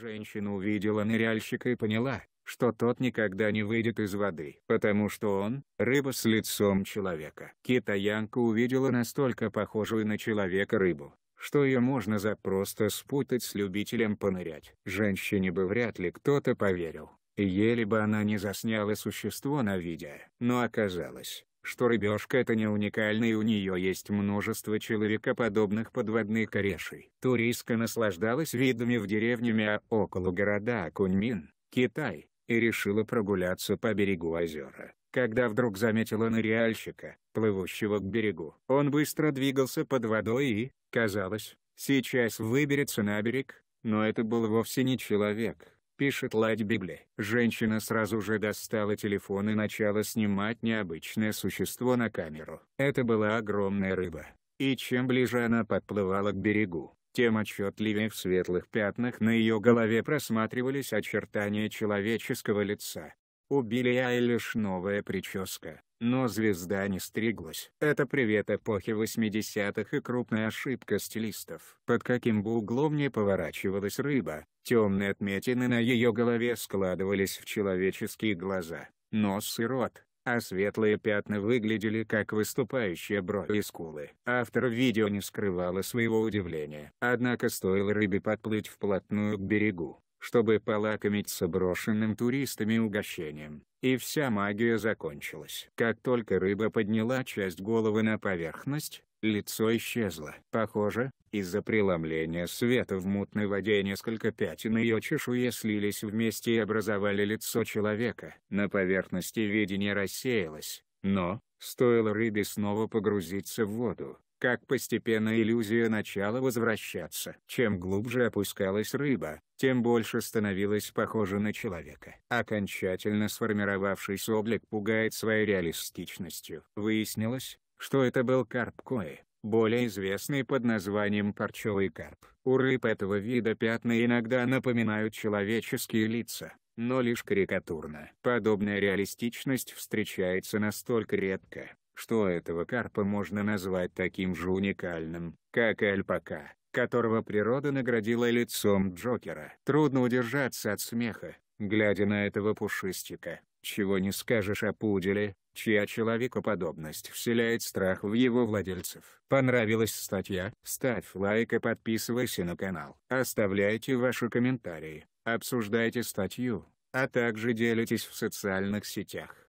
Женщина увидела ныряльщика и поняла, что тот никогда не выйдет из воды, потому что он – рыба с лицом человека. Китаянка увидела настолько похожую на человека рыбу, что ее можно запросто спутать с любителем понырять. Женщине бы вряд ли кто-то поверил, еле бы она не засняла существо на видео. Но оказалось, что рыбешка это не уникальная, и у нее есть множество человекоподобных подводных корешей. Туристка наслаждалась видами в деревне а около города Куньмин, Китай, и решила прогуляться по берегу озера. Когда вдруг заметила ныряльщика, плывущего к берегу, он быстро двигался под водой и, казалось, сейчас выберется на берег, но это был вовсе не человек пишет Ладь Библи. Женщина сразу же достала телефон и начала снимать необычное существо на камеру. Это была огромная рыба. И чем ближе она подплывала к берегу, тем отчетливее в светлых пятнах на ее голове просматривались очертания человеческого лица. У Билли Айлиш новая прическа. Но звезда не стриглась. Это привет эпохи 80-х и крупная ошибка стилистов. Под каким бы углом не поворачивалась рыба, темные отметины на ее голове складывались в человеческие глаза, нос и рот, а светлые пятна выглядели как выступающие брови и скулы. Автор видео не скрывала своего удивления. Однако стоило рыбе подплыть вплотную к берегу, чтобы полакомиться брошенным туристами угощением. И вся магия закончилась. Как только рыба подняла часть головы на поверхность, лицо исчезло. Похоже, из-за преломления света в мутной воде несколько пятен ее чешуе слились вместе и образовали лицо человека. На поверхности видение рассеялось, но, стоило рыбе снова погрузиться в воду, как постепенно иллюзия начала возвращаться. Чем глубже опускалась рыба, тем больше становилась похожа на человека. Окончательно сформировавшийся облик пугает своей реалистичностью. Выяснилось, что это был карп Кои, более известный под названием парчевый карп. У рыб этого вида пятна иногда напоминают человеческие лица, но лишь карикатурно. Подобная реалистичность встречается настолько редко, что этого карпа можно назвать таким же уникальным, как и альпака, которого природа наградила лицом Джокера. Трудно удержаться от смеха, глядя на этого пушистика. Чего не скажешь о пуделе, чья человекоподобность вселяет страх в его владельцев. Понравилась статья? Ставь лайк и подписывайся на канал. Оставляйте ваши комментарии, обсуждайте статью, а также делитесь в социальных сетях.